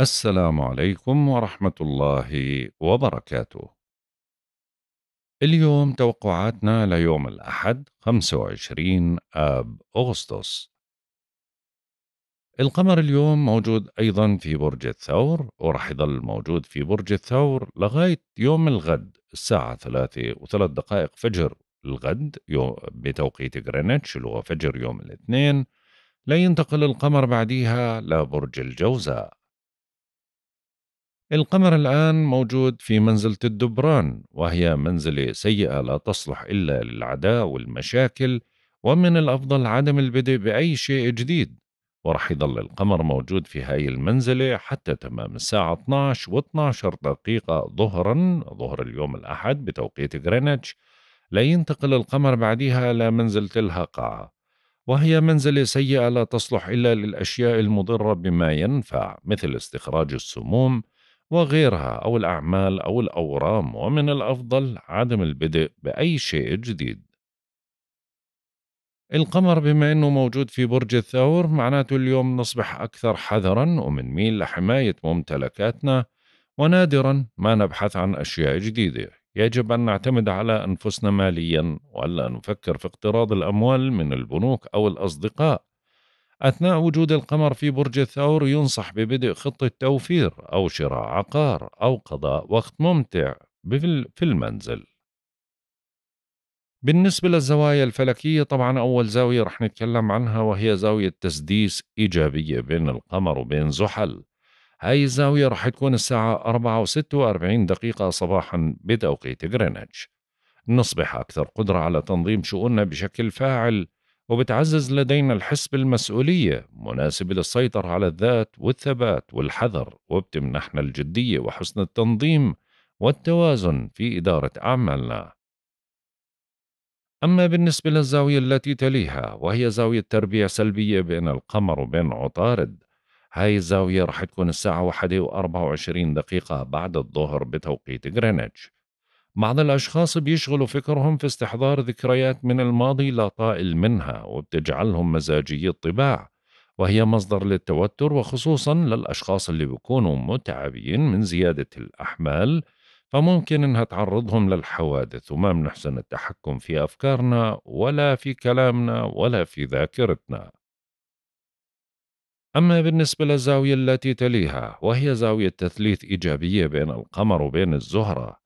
السلام عليكم ورحمة الله وبركاته. اليوم توقعاتنا ليوم الأحد 25 آب أغسطس. القمر اليوم موجود أيضا في برج الثور ورح يظل موجود في برج الثور لغاية يوم الغد الساعة ثلاثة وثلاث دقائق فجر الغد يوم بتوقيت غرينتش اللي هو فجر يوم الاثنين لينتقل القمر بعديها لبرج الجوزاء القمر الآن موجود في منزلة الدبران وهي منزلة سيئة لا تصلح إلا للعداء والمشاكل ومن الأفضل عدم البدء بأي شيء جديد ورح يضل القمر موجود في هاي المنزلة حتى تمام الساعة 12 و 12 دقيقة ظهرا ظهر اليوم الأحد بتوقيت غرينتش لينتقل القمر بعدها إلى منزلة الهقعة وهي منزلة سيئة لا تصلح إلا للأشياء المضرة بما ينفع مثل استخراج السموم وغيرها أو الأعمال أو الأورام ومن الأفضل عدم البدء بأي شيء جديد القمر بما أنه موجود في برج الثور معناته اليوم نصبح أكثر حذرا ومن ميل لحماية ممتلكاتنا ونادرا ما نبحث عن أشياء جديدة يجب أن نعتمد على أنفسنا ماليا وألا نفكر في اقتراض الأموال من البنوك أو الأصدقاء أثناء وجود القمر في برج الثور ينصح ببدء خطة توفير أو شراء عقار أو قضاء وقت ممتع في المنزل بالنسبة للزوايا الفلكية طبعا أول زاوية رح نتكلم عنها وهي زاوية تسديس إيجابية بين القمر وبين زحل هاي الزاوية رح تكون الساعة 4 و 46 دقيقة صباحا بتوقيت غرينتش نصبح أكثر قدرة على تنظيم شؤوننا بشكل فاعل وبتعزز لدينا الحس بالمسؤولية مناسبة للسيطرة على الذات والثبات والحذر وبتمنحنا الجدية وحسن التنظيم والتوازن في إدارة أعمالنا أما بالنسبة للزاوية التي تليها وهي زاوية تربيع سلبية بين القمر وبين عطارد هاي الزاوية رح تكون الساعة واحدة وأربعة وعشرين دقيقة بعد الظهر بتوقيت غرينتش بعض الأشخاص بيشغلوا فكرهم في استحضار ذكريات من الماضي لا طائل منها وبتجعلهم مزاجي الطباع وهي مصدر للتوتر وخصوصا للأشخاص اللي بيكونوا متعبين من زيادة الأحمال فممكن إنها تعرضهم للحوادث وما بنحسن التحكم في أفكارنا ولا في كلامنا ولا في ذاكرتنا أما بالنسبة للزاوية التي تليها وهي زاوية تثليث إيجابية بين القمر وبين الزهرة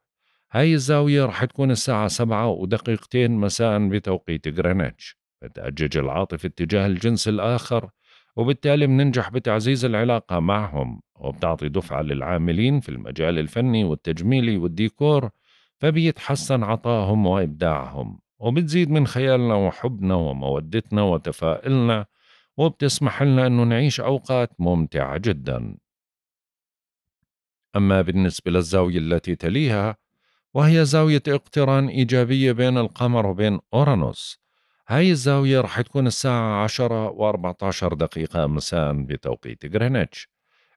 هاي الزاوية رح تكون الساعة سبعة ودقيقتين مساء بتوقيت غرينتش بتأجج العاطفة اتجاه الجنس الآخر وبالتالي بننجح بتعزيز العلاقة معهم وبتعطي دفعة للعاملين في المجال الفني والتجميلي والديكور فبيتحسن عطاهم وإبداعهم وبتزيد من خيالنا وحبنا ومودتنا وتفائلنا وبتسمح لنا أنه نعيش أوقات ممتعة جدا أما بالنسبة للزاوية التي تليها وهي زاوية اقتران إيجابية بين القمر وبين أورانوس هاي الزاوية رح تكون الساعة 10 و14 دقيقة مساء بتوقيت غرينتش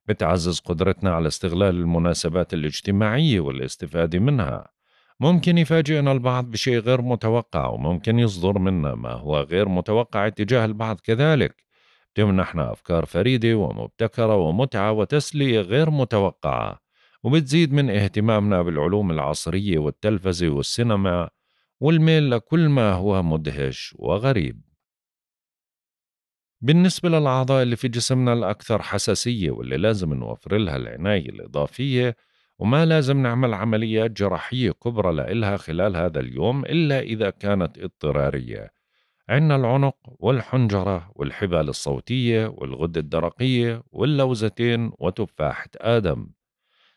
بتعزز قدرتنا على استغلال المناسبات الاجتماعية والاستفادة منها ممكن يفاجئنا البعض بشيء غير متوقع وممكن يصدر منا ما هو غير متوقع اتجاه البعض كذلك تمنحنا أفكار فريدة ومبتكرة ومتعة وتسلية غير متوقعة وبتزيد من اهتمامنا بالعلوم العصرية والتلفزة والسينما والميل لكل ما هو مدهش وغريب بالنسبة للأعضاء اللي في جسمنا الأكثر حساسية واللي لازم نوفر لها العناية الإضافية وما لازم نعمل عمليات جراحية كبرى لإلها خلال هذا اليوم إلا إذا كانت اضطرارية عنا العنق والحنجرة والحبال الصوتية والغدة الدرقية واللوزتين وتفاحة آدم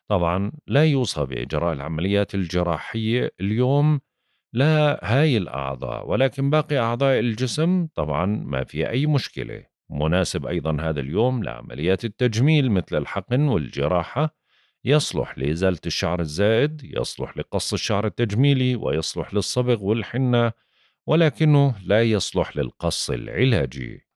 طبعا لا يوصى بإجراء العمليات الجراحية اليوم لا هاي الأعضاء ولكن باقي أعضاء الجسم طبعا ما في أي مشكلة مناسب أيضا هذا اليوم لعمليات التجميل مثل الحقن والجراحة يصلح لإزالة الشعر الزائد يصلح لقص الشعر التجميلي ويصلح للصبغ والحنة ولكنه لا يصلح للقص العلاجي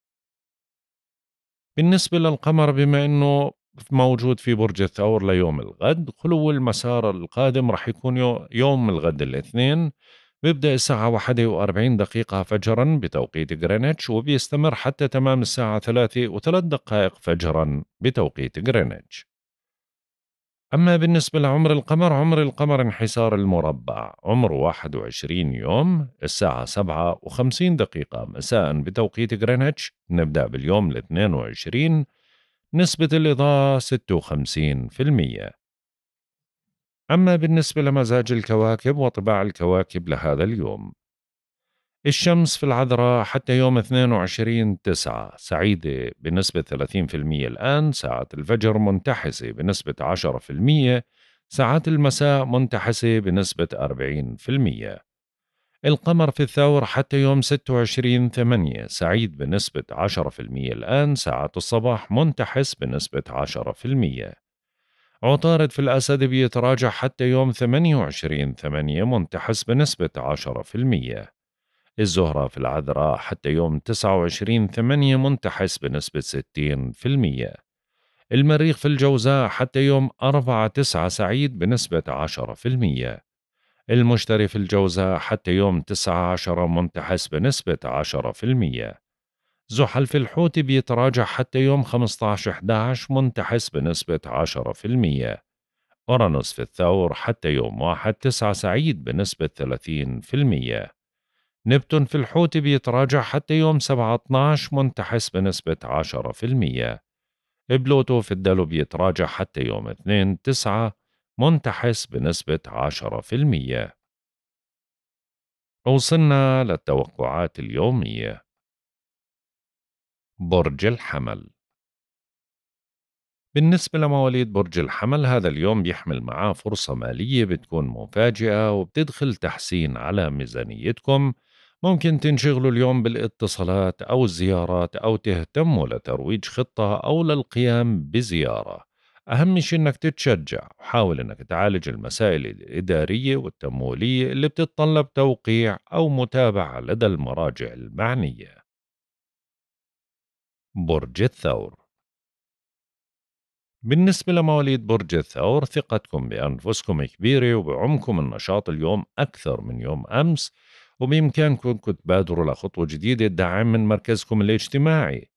بالنسبة للقمر بما أنه موجود في برج الثور ليوم الغد خلو المسار القادم راح يكون يوم الغد الاثنين بيبدأ الساعة 41 دقيقة فجرا بتوقيت غرينتش وبيستمر حتى تمام الساعة 3 وثلاث دقائق فجرا بتوقيت غرينتش أما بالنسبة لعمر القمر عمر القمر انحسار المربع عمره 21 يوم الساعة 7 و50 دقيقة مساء بتوقيت غرينتش نبدأ باليوم الاثنين 22 نسبة الإضاءة 56% أما بالنسبة لمزاج الكواكب وطباع الكواكب لهذا اليوم الشمس في العذراء حتى يوم 22 تسعة سعيدة بنسبة 30% الآن ساعات الفجر منتحسة بنسبة 10% ساعات المساء منتحسة بنسبة 40% القمر في الثور حتى يوم 26 8 سعيد بنسبة 10% الآن ساعة الصباح منتحس بنسبة 10% عطارد في الأسد بيتراجع حتى يوم 28 8 منتحس بنسبة 10% الزهرة في العذراء حتى يوم 29 8 منتحس بنسبة 60% المريخ في الجوزاء حتى يوم 4 9 سعيد بنسبة 10% المشتري في الجوزاء حتى يوم 19 منتحس بنسبة 10%. زحل في الحوت بيتراجع حتى يوم 15/11 منتحس بنسبة 10%. أورانوس في الثور حتى يوم 1/9 سعيد بنسبة 30%. نبتون في الحوت بيتراجع حتى يوم 7/12 منتحس بنسبة 10%. بلوتو في الدلو بيتراجع حتى يوم 2 9 منتحس بنسبة 10%. وصلنا للتوقعات اليومية برج الحمل بالنسبة لمواليد برج الحمل هذا اليوم بيحمل معاه فرصة مالية بتكون مفاجئة وبتدخل تحسين على ميزانيتكم ممكن تنشغلوا اليوم بالاتصالات أو الزيارات أو تهتموا لترويج خطة أو للقيام بزيارة أهم شيء إنك تتشجع وحاول إنك تعالج المسائل الإدارية والتمويلية اللي بتتطلب توقيع أو متابعة لدى المراجع المعنية. برج الثور بالنسبة لمواليد برج الثور ثقتكم بأنفسكم كبيرة وبعمكم النشاط اليوم أكثر من يوم أمس وبإمكانكم تبادروا لخطوة جديدة دعم من مركزكم الاجتماعي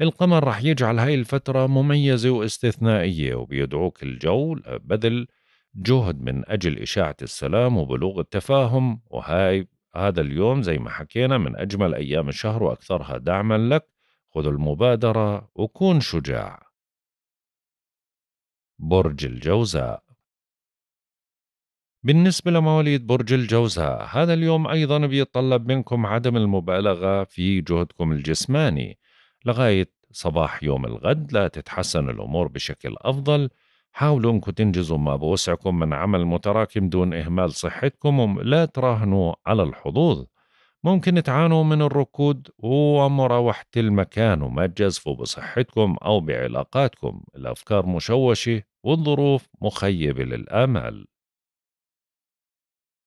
القمر رح يجعل هاي الفترة مميزة واستثنائية وبيدعوك الجو بذل جهد من أجل إشاعة السلام وبلوغ التفاهم وهاي هذا اليوم زي ما حكينا من أجمل أيام الشهر وأكثرها دعما لك خذ المبادرة وكون شجاع برج الجوزاء بالنسبة لمواليد برج الجوزاء هذا اليوم أيضا بيتطلب منكم عدم المبالغة في جهدكم الجسماني لغاية صباح يوم الغد لا تتحسن الأمور بشكل أفضل حاولوا أنكم تنجزوا ما بوسعكم من عمل متراكم دون إهمال صحتكم ولا تراهنوا على الحظوظ ممكن تعانوا من الركود ومراوحة المكان وما تجازفوا بصحتكم أو بعلاقاتكم الأفكار مشوشة والظروف مخيبة للآمال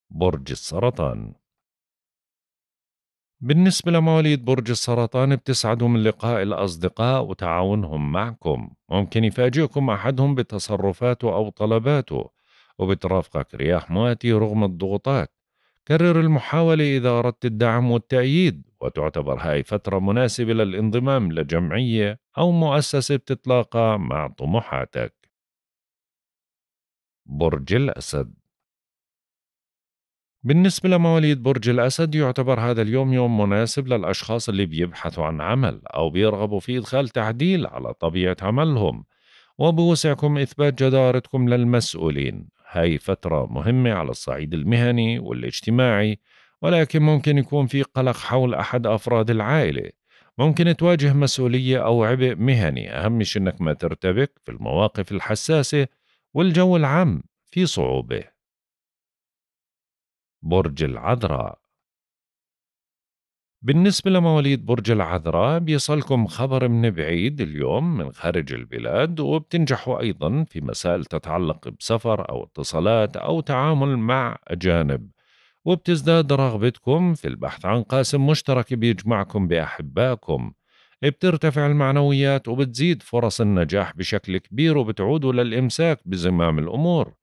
برج السرطان بالنسبة لمواليد برج السرطان بتسعدوا من لقاء الأصدقاء وتعاونهم معكم ممكن يفاجئكم أحدهم بتصرفاته أو طلباته وبترافقك رياح مواتي رغم الضغوطات كرر المحاولة إذا أردت الدعم والتأييد وتعتبر هاي فترة مناسبة للانضمام لجمعية أو مؤسسة بتتلاقى مع طموحاتك برج الأسد بالنسبة لمواليد برج الأسد يعتبر هذا اليوم يوم مناسب للأشخاص اللي بيبحثوا عن عمل أو بيرغبوا في إدخال تعديل على طبيعة عملهم وبوسعكم إثبات جدارتكم للمسؤولين هاي فترة مهمة على الصعيد المهني والاجتماعي ولكن ممكن يكون في قلق حول أحد أفراد العائلة ممكن تواجه مسؤولية أو عبء مهني أهم شيء أنك ما ترتبك في المواقف الحساسة والجو العام في صعوبة برج العذراء بالنسبة لمواليد برج العذراء بيصلكم خبر من بعيد اليوم من خارج البلاد وبتنجحوا أيضا في مسائل تتعلق بسفر أو اتصالات أو تعامل مع أجانب وبتزداد رغبتكم في البحث عن قاسم مشترك بيجمعكم بأحبائكم بترتفع المعنويات وبتزيد فرص النجاح بشكل كبير وبتعودوا للإمساك بزمام الأمور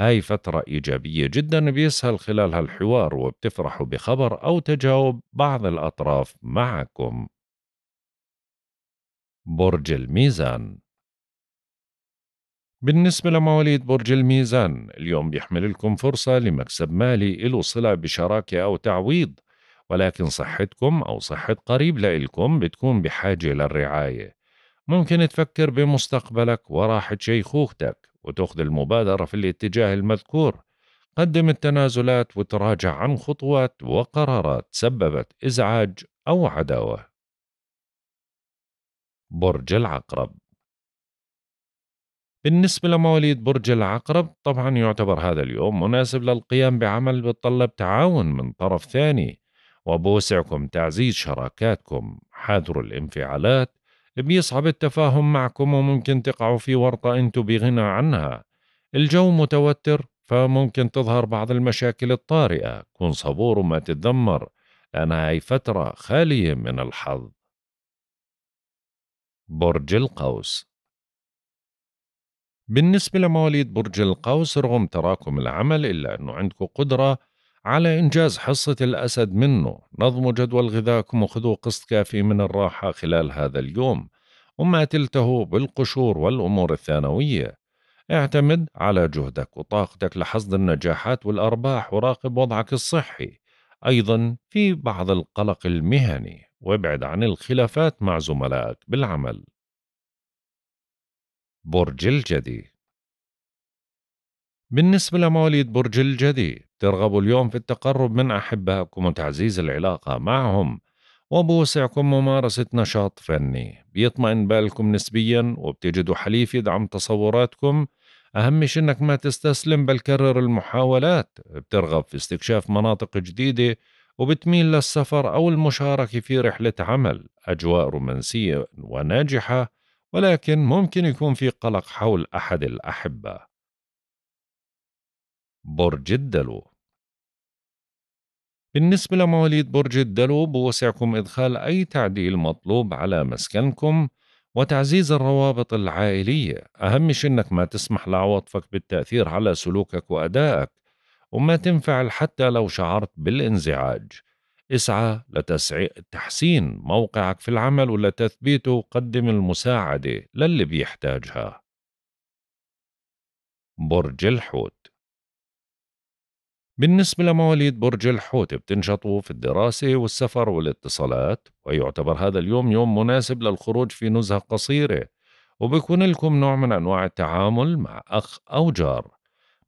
هاي فترة إيجابية جدا بيسهل خلالها الحوار وبتفرحوا بخبر أو تجاوب بعض الأطراف معكم برج الميزان بالنسبة لمواليد برج الميزان اليوم بيحمل لكم فرصة لمكسب مالي له صلة بشراكة أو تعويض ولكن صحتكم أو صحة قريب لإلكم بتكون بحاجة للرعاية ممكن تفكر بمستقبلك وراحة شيخوختك وتأخذ المبادرة في الاتجاه المذكور قدم التنازلات وتراجع عن خطوات وقرارات سببت إزعاج أو عداوة برج العقرب بالنسبة لمواليد برج العقرب طبعا يعتبر هذا اليوم مناسب للقيام بعمل بتطلب تعاون من طرف ثاني وبوسعكم تعزيز شراكاتكم حاذروا الانفعالات بيصعب التفاهم معكم وممكن تقعوا في ورطة انتم بغنى عنها الجو متوتر فممكن تظهر بعض المشاكل الطارئة كن صبور وما تتذمر لأنها هي فترة خالية من الحظ برج القوس بالنسبة لمواليد برج القوس رغم تراكم العمل إلا أنه عندكم قدرة على إنجاز حصة الأسد منه نظموا جدول غذاكم وخذوا قسط كافي من الراحة خلال هذا اليوم وما تلتهوا بالقشور والأمور الثانوية اعتمد على جهدك وطاقتك لحصد النجاحات والأرباح وراقب وضعك الصحي أيضا في بعض القلق المهني وابعد عن الخلافات مع زملائك بالعمل برج الجدي بالنسبة لمواليد برج الجدي ترغب اليوم في التقرب من أحبائكم وتعزيز العلاقة معهم وبوسعكم ممارسة نشاط فني بيطمئن بالكم نسبيا وبتجدوا حليف يدعم تصوراتكم أهم شيء إنك ما تستسلم بل كرر المحاولات بترغب في استكشاف مناطق جديدة وبتميل للسفر أو المشاركة في رحلة عمل أجواء رومانسية وناجحة ولكن ممكن يكون في قلق حول أحد الأحبة برج الدلو بالنسبة لمواليد برج الدلو بوسعكم إدخال أي تعديل مطلوب على مسكنكم وتعزيز الروابط العائلية أهم شيء أنك ما تسمح لعواطفك بالتأثير على سلوكك وأدائك وما تنفعل حتى لو شعرت بالانزعاج اسعى لتحسين موقعك في العمل ولتثبيته وقدم المساعدة للي بيحتاجها برج الحوت بالنسبة لمواليد برج الحوت بتنشطوا في الدراسة والسفر والاتصالات ويعتبر هذا اليوم يوم مناسب للخروج في نزهة قصيرة وبكون لكم نوع من أنواع التعامل مع أخ أو جار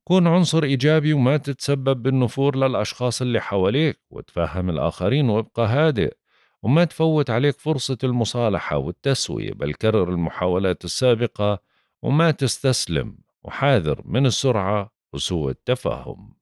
كون عنصر إيجابي وما تتسبب بالنفور للأشخاص اللي حواليك وتفهم الآخرين وابقى هادئ وما تفوت عليك فرصة المصالحة والتسوية بل كرر المحاولات السابقة وما تستسلم وحاذر من السرعة وسوء التفاهم